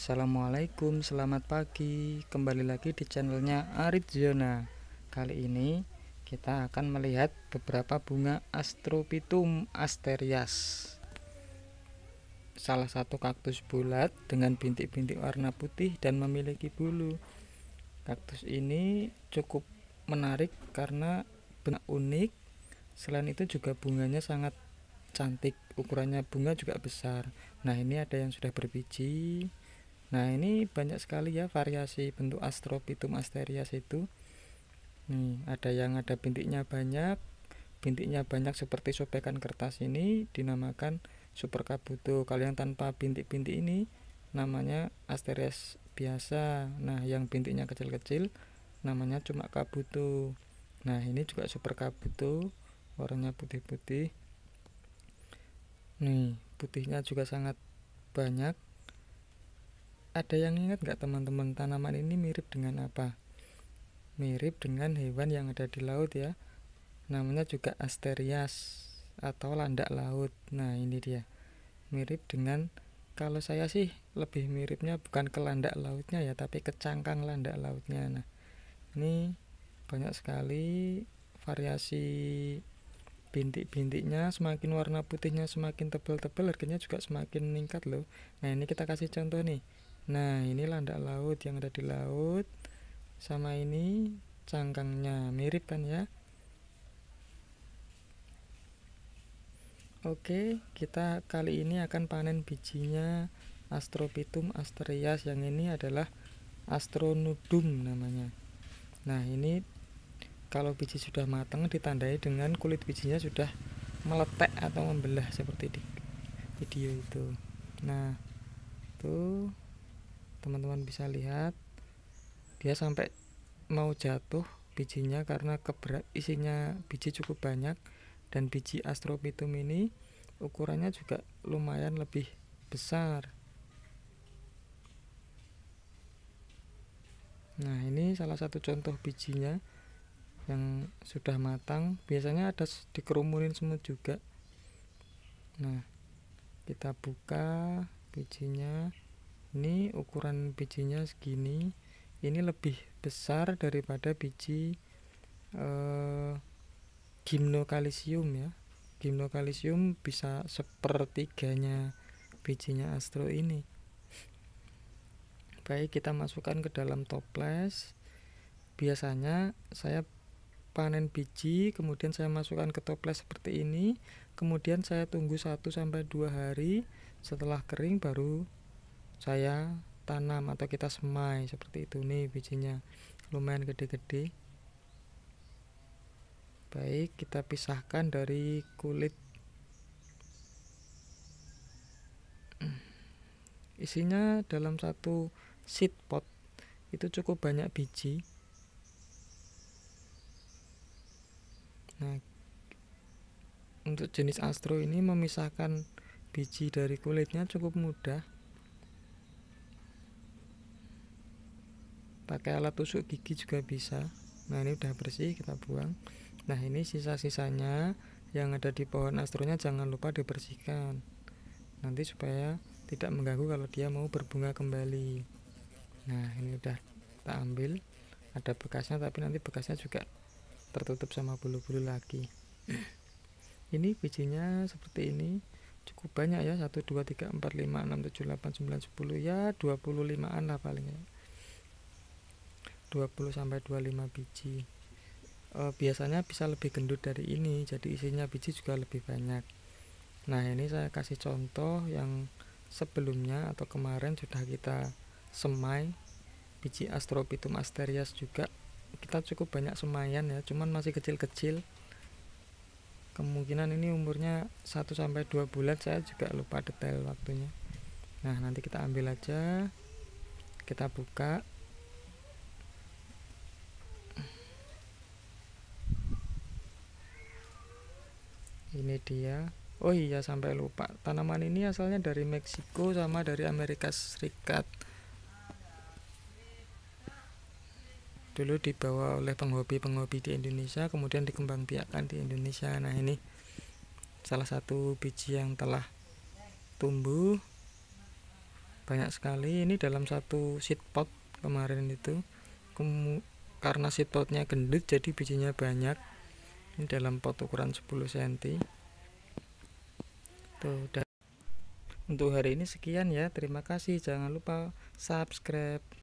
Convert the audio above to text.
Assalamualaikum, selamat pagi Kembali lagi di channelnya Arit Zona Kali ini kita akan melihat beberapa bunga Astropitum asterias Salah satu kaktus bulat dengan bintik-bintik warna putih dan memiliki bulu Kaktus ini cukup menarik karena benar unik Selain itu juga bunganya sangat cantik Ukurannya bunga juga besar Nah ini ada yang sudah berbiji Nah ini banyak sekali ya variasi bentuk Astrophytum asterias itu. Nih ada yang ada bintiknya banyak, bintiknya banyak seperti sobekan kertas ini dinamakan super Kalau yang tanpa bintik-bintik ini namanya asterias biasa. Nah yang bintiknya kecil-kecil namanya cuma kabuto. Nah ini juga super kabuto, warnanya putih-putih. Nih putihnya juga sangat banyak ada yang ingat nggak teman-teman tanaman ini mirip dengan apa? Mirip dengan hewan yang ada di laut ya. Namanya juga asterias atau landak laut. Nah, ini dia. Mirip dengan kalau saya sih lebih miripnya bukan ke landak lautnya ya, tapi ke cangkang landak lautnya. Nah, ini banyak sekali variasi bintik-bintiknya semakin warna putihnya semakin tebal-tebal harganya juga semakin meningkat loh nah ini kita kasih contoh nih Nah, ini landak laut yang ada di laut. Sama ini cangkangnya mirip kan ya. Oke, kita kali ini akan panen bijinya Astropitum asterias yang ini adalah Astronudum namanya. Nah, ini kalau biji sudah matang ditandai dengan kulit bijinya sudah meletek atau membelah seperti di video itu. Nah, tuh teman-teman bisa lihat dia sampai mau jatuh bijinya karena keberat isinya biji cukup banyak dan biji astropitum ini ukurannya juga lumayan lebih besar nah ini salah satu contoh bijinya yang sudah matang biasanya ada dikerumunin semua juga nah kita buka bijinya ini ukuran bijinya segini ini lebih besar daripada biji eh, gimnokalisium ya gimnokalisium bisa sepertiganya bijinya astro ini baik kita masukkan ke dalam toples biasanya saya panen biji kemudian saya masukkan ke toples seperti ini kemudian saya tunggu 1 2 hari setelah kering baru saya tanam atau kita semai seperti itu nih bijinya lumayan gede-gede baik kita pisahkan dari kulit isinya dalam satu seed pot itu cukup banyak biji nah untuk jenis astro ini memisahkan biji dari kulitnya cukup mudah pakai alat tusuk gigi juga bisa nah ini udah bersih kita buang nah ini sisa-sisanya yang ada di pohon astronya jangan lupa dibersihkan nanti supaya tidak mengganggu kalau dia mau berbunga kembali nah ini udah kita ambil ada bekasnya tapi nanti bekasnya juga tertutup sama bulu-bulu lagi ini bijinya seperti ini cukup banyak ya 1 2 3 4 5 6 7 8 9 10 ya 25an lah paling ya 20 sampai 25 biji e, biasanya bisa lebih gendut dari ini jadi isinya biji juga lebih banyak nah ini saya kasih contoh yang sebelumnya atau kemarin sudah kita semai biji Astropitum asterias juga kita cukup banyak semayan ya cuman masih kecil-kecil kemungkinan ini umurnya 1 sampai 2 bulan saya juga lupa detail waktunya nah nanti kita ambil aja kita buka ini dia oh iya sampai lupa tanaman ini asalnya dari Meksiko sama dari Amerika Serikat dulu dibawa oleh penghobi-penghobi di Indonesia kemudian dikembangbiakkan di Indonesia nah ini salah satu biji yang telah tumbuh banyak sekali ini dalam satu seed pot kemarin itu Kemu karena seed potnya gendut jadi bijinya banyak ini dalam pot ukuran 10 cm tuh dan untuk hari ini sekian ya terima kasih jangan lupa subscribe